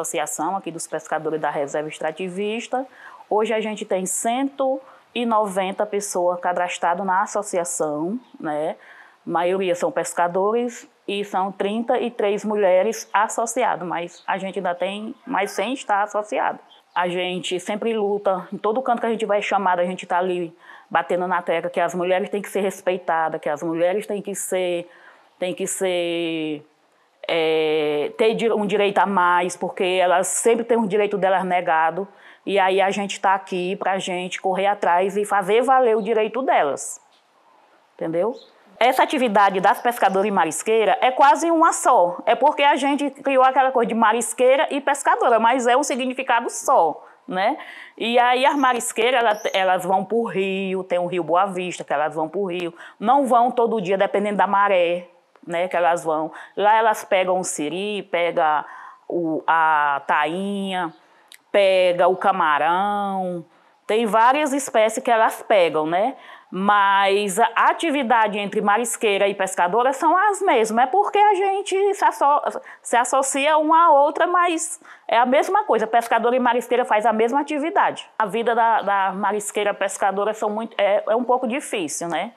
associação aqui dos pescadores da Reserva Extrativista. Hoje a gente tem 190 pessoas cadastradas na associação, né? A maioria são pescadores e são 33 mulheres associadas, mas a gente ainda tem mais 100 está associado. A gente sempre luta, em todo canto que a gente vai chamado, a gente está ali batendo na tecla que as mulheres têm que ser respeitadas, que as mulheres têm que ser, têm que ser é, ter um direito a mais, porque elas sempre têm um direito delas negado. E aí a gente está aqui para a gente correr atrás e fazer valer o direito delas. Entendeu? Essa atividade das pescadoras e marisqueira é quase uma só. É porque a gente criou aquela coisa de marisqueira e pescadora, mas é um significado só. Né? E aí as marisqueiras, elas, elas vão para o rio, tem o rio Boa Vista, que elas vão para o rio. Não vão todo dia, dependendo da maré, né, que elas vão. Lá elas pegam o siri, pega o, a tainha, pega o camarão. Tem várias espécies que elas pegam, né? Mas a atividade entre marisqueira e pescadora são as mesmas. É porque a gente se, asso se associa uma à outra, mas é a mesma coisa. Pescadora e marisqueira faz a mesma atividade. A vida da, da marisqueira pescadora são muito, é, é um pouco difícil, né?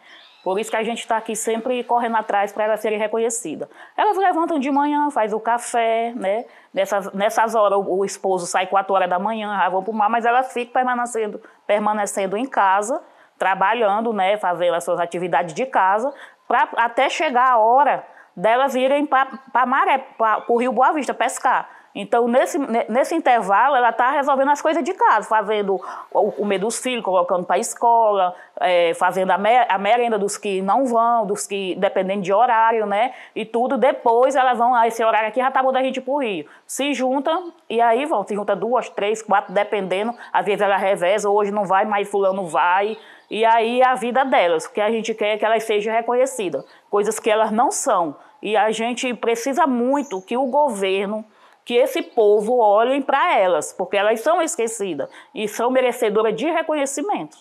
Por isso que a gente está aqui sempre correndo atrás para elas serem reconhecidas. Elas levantam de manhã, faz o café, né? Nessas, nessas horas o, o esposo sai 4 horas da manhã, vai vão para o mar, mas elas ficam permanecendo, permanecendo em casa, trabalhando, né? Fazendo as suas atividades de casa, pra, até chegar a hora delas irem para o Rio Boa Vista pescar. Então, nesse, nesse intervalo, ela está resolvendo as coisas de casa, fazendo o comer dos filhos, colocando para a escola, é, fazendo a, a, merenda dos que não vão, dos que, dependendo de horário, né? E tudo. Depois elas vão, a esse horário aqui já tá bom a gente para o Rio. Se juntam e aí vão, se junta duas, três, quatro, dependendo. Às vezes ela reveza, hoje não vai, mas fulano vai. E aí é a vida delas, porque a gente quer que elas sejam reconhecidas, coisas que elas não são. E a gente precisa muito que o governo que esse povo olhem para elas, porque elas são esquecidas e são merecedoras de reconhecimento.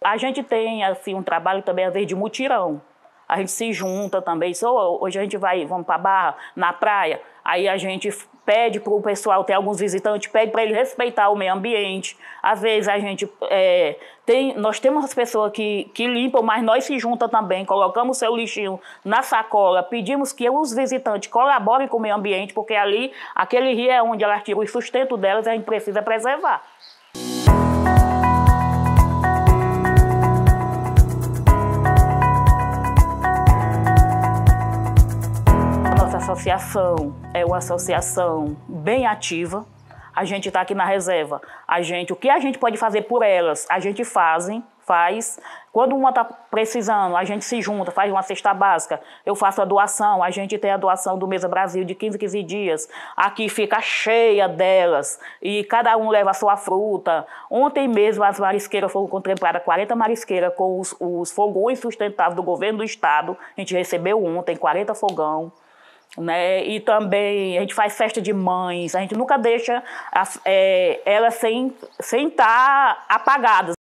A gente tem assim um trabalho também às vezes de mutirão. A gente se junta também, hoje a gente vai, vamos para a barra, na praia. Aí a gente pede para o pessoal, tem alguns visitantes, pede para ele respeitar o meio ambiente. Às vezes a gente é, tem, nós temos as pessoas que, que limpam, mas nós se junta também, colocamos seu lixinho na sacola, pedimos que os visitantes colaborem com o meio ambiente, porque ali, aquele rio é onde ela tiram o sustento delas e a gente precisa preservar. associação é uma associação bem ativa. A gente está aqui na reserva. A gente, o que a gente pode fazer por elas, a gente fazem, faz. Quando uma está precisando, a gente se junta, faz uma cesta básica. Eu faço a doação, a gente tem a doação do Mesa Brasil de 15 15 dias. Aqui fica cheia delas e cada um leva a sua fruta. Ontem mesmo as marisqueiras foram contempladas, 40 marisqueiras com os, os fogões sustentáveis do governo do estado. A gente recebeu ontem 40 fogão. Né? E também a gente faz festa de mães, a gente nunca deixa é, elas sem estar sem tá apagadas.